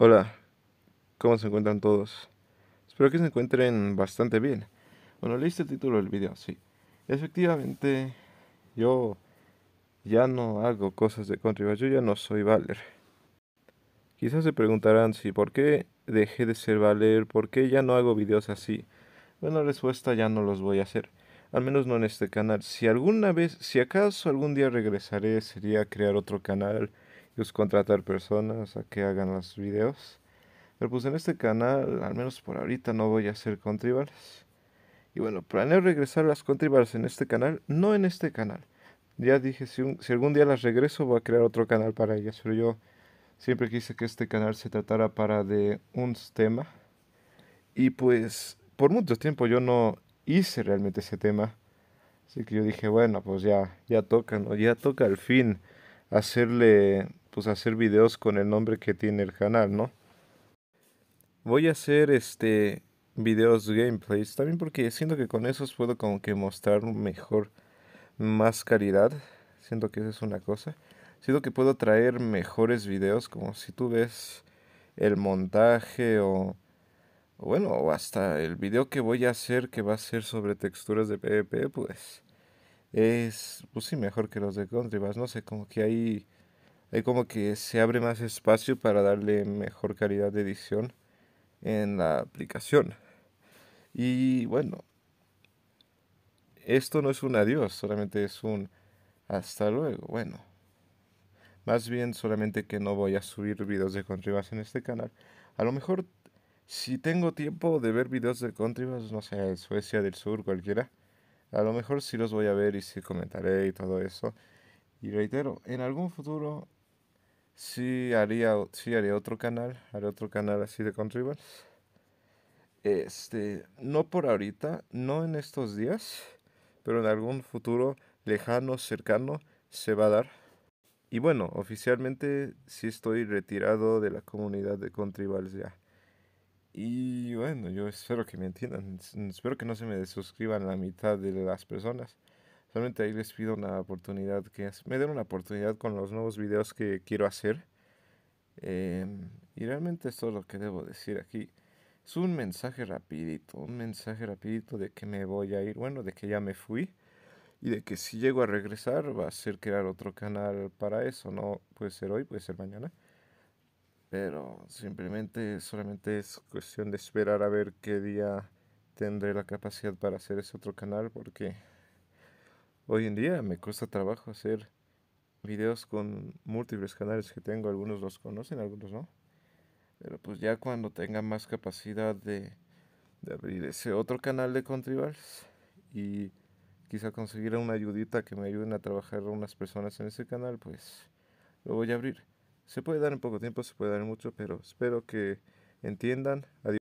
Hola, ¿cómo se encuentran todos? Espero que se encuentren bastante bien. Bueno, leíste el título del video, sí. Efectivamente, yo ya no hago cosas de country, yo ya no soy Valer. Quizás se preguntarán si por qué dejé de ser Valer, por qué ya no hago videos así. Bueno, respuesta ya no los voy a hacer. Al menos no en este canal. Si alguna vez, si acaso algún día regresaré, sería crear otro canal es contratar personas a que hagan los videos. Pero pues en este canal, al menos por ahorita, no voy a hacer contribals. Y bueno, planeo regresar las contribals en este canal, no en este canal. Ya dije, si, si algún día las regreso, voy a crear otro canal para ellas. Pero yo siempre quise que este canal se tratara para de un tema. Y pues por mucho tiempo yo no hice realmente ese tema. Así que yo dije, bueno, pues ya, ya toca, ¿no? Ya toca al fin hacerle pues hacer videos con el nombre que tiene el canal, ¿no? Voy a hacer este videos gameplays también porque siento que con esos puedo como que mostrar mejor más calidad. Siento que esa es una cosa. Siento que puedo traer mejores videos como si tú ves el montaje o bueno, o hasta el video que voy a hacer que va a ser sobre texturas de PvP, pues es pues sí mejor que los de Contribas no sé, como que hay hay como que se abre más espacio para darle mejor calidad de edición en la aplicación. Y bueno, esto no es un adiós, solamente es un hasta luego. Bueno, más bien solamente que no voy a subir videos de Contribas en este canal. A lo mejor si tengo tiempo de ver videos de Contribas, no sé, Suecia del Sur, cualquiera, a lo mejor sí los voy a ver y sí comentaré y todo eso. Y reitero, en algún futuro sí haría, sí haría otro canal, haría otro canal así de Country Este, no por ahorita, no en estos días, pero en algún futuro lejano, cercano, se va a dar. Y bueno, oficialmente sí estoy retirado de la comunidad de Country ya. Y bueno, yo espero que me entiendan, espero que no se me desuscriban la mitad de las personas. Solamente ahí les pido una oportunidad, que me den una oportunidad con los nuevos videos que quiero hacer. Em, y realmente esto es lo que debo decir aquí. Es un mensaje rapidito, un mensaje rapidito de que me voy a ir, bueno, de que ya me fui y de que si llego a regresar va a ser crear otro canal para eso, no puede ser hoy, puede ser mañana. Pero simplemente, solamente es cuestión de esperar a ver qué día tendré la capacidad para hacer ese otro canal porque Hoy en día me cuesta trabajo hacer videos con múltiples canales que tengo, algunos los conocen, algunos no. Pero pues ya cuando tenga más capacidad de, abrir ese otro canal de Contribals y quizá conseguir una ayudita que me ayuden a trabajar unas personas en ese canal, pues lo voy a abrir. Se puede dar en poco tiempo, se puede dar en mucho, pero espero que entiendan. Adiós.